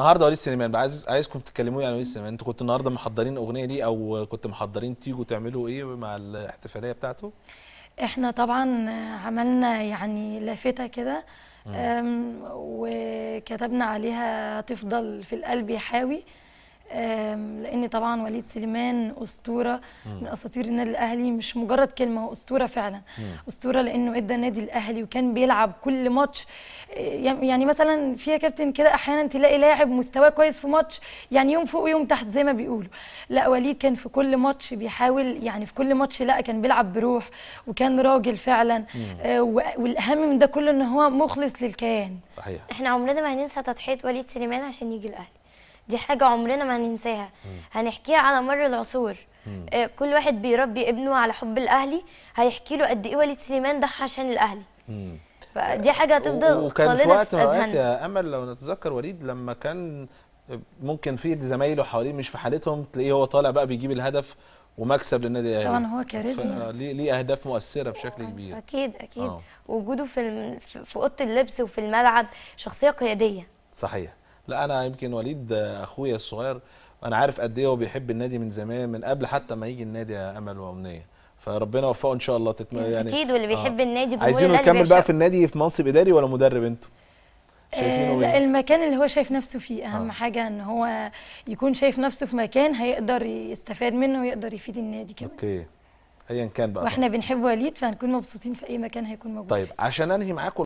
النهارده وليد سليمان بقى عايز عايزكم تتكلموا يعني وليد سليمان انتوا كنتوا النهارده محضرين الاغنيه دي او كنتوا محضرين تيجوا تعملوا ايه مع الاحتفاليه بتاعته احنا طبعا عملنا يعني لافته كده وكتبنا عليها هتفضل في القلب يحاوي حاوي لان طبعا وليد سليمان اسطوره من اساطير النادي الاهلي مش مجرد كلمه هو اسطوره فعلا اسطوره لانه ادى النادي الاهلي وكان بيلعب كل ماتش آه، يعني مثلا في يا كابتن كده احيانا تلاقي لاعب مستواه كويس في ماتش يعني يوم فوق ويوم تحت زي ما بيقولوا لا وليد كان في كل ماتش بيحاول يعني في كل ماتش لا كان بيلعب بروح وكان راجل فعلا آه والاهم من ده كله ان هو مخلص للكيان صحيح احنا عمرنا ما هننسى تضحيه وليد سليمان عشان يجي الاهلي دي حاجه عمرنا ما هننساها هنحكيها على مر العصور آه، كل واحد بيربي ابنه على حب الاهلي هيحكي له قد ايه وليد سليمان ضحى عشان الاهلي فدي حاجه هتفضل وكان في, في وقت يا امل لو نتذكر وليد لما كان ممكن في زمايله حواليه مش في حالتهم تلاقيه هو طالع بقى بيجيب الهدف ومكسب للنادي الاهلي طبعا هو كاريزما ليه ليه اهداف مؤثره بشكل كبير اكيد اكيد أوه. وجوده في في اوضه اللبس وفي الملعب شخصيه قياديه صحيح لا انا يمكن وليد اخويا الصغير انا عارف قد ايه هو بيحب النادي من زمان من قبل حتى ما يجي النادي يا امل وامنيه فربنا يوفقه ان شاء الله تتم... يعني اكيد واللي آه. بيحب آه. النادي عايزينه يكمل بقى في النادي في منصب اداري ولا مدرب انتوا آه، شايفينه آه المكان اللي هو شايف نفسه فيه آه. اهم آه. حاجه ان هو يكون شايف نفسه في مكان هيقدر يستفاد منه ويقدر يفيد النادي كمان اوكي ايا كان بقى واحنا بنحب وليد فهنكون مبسوطين في اي مكان هيكون موجود طيب عشان انهي معاكم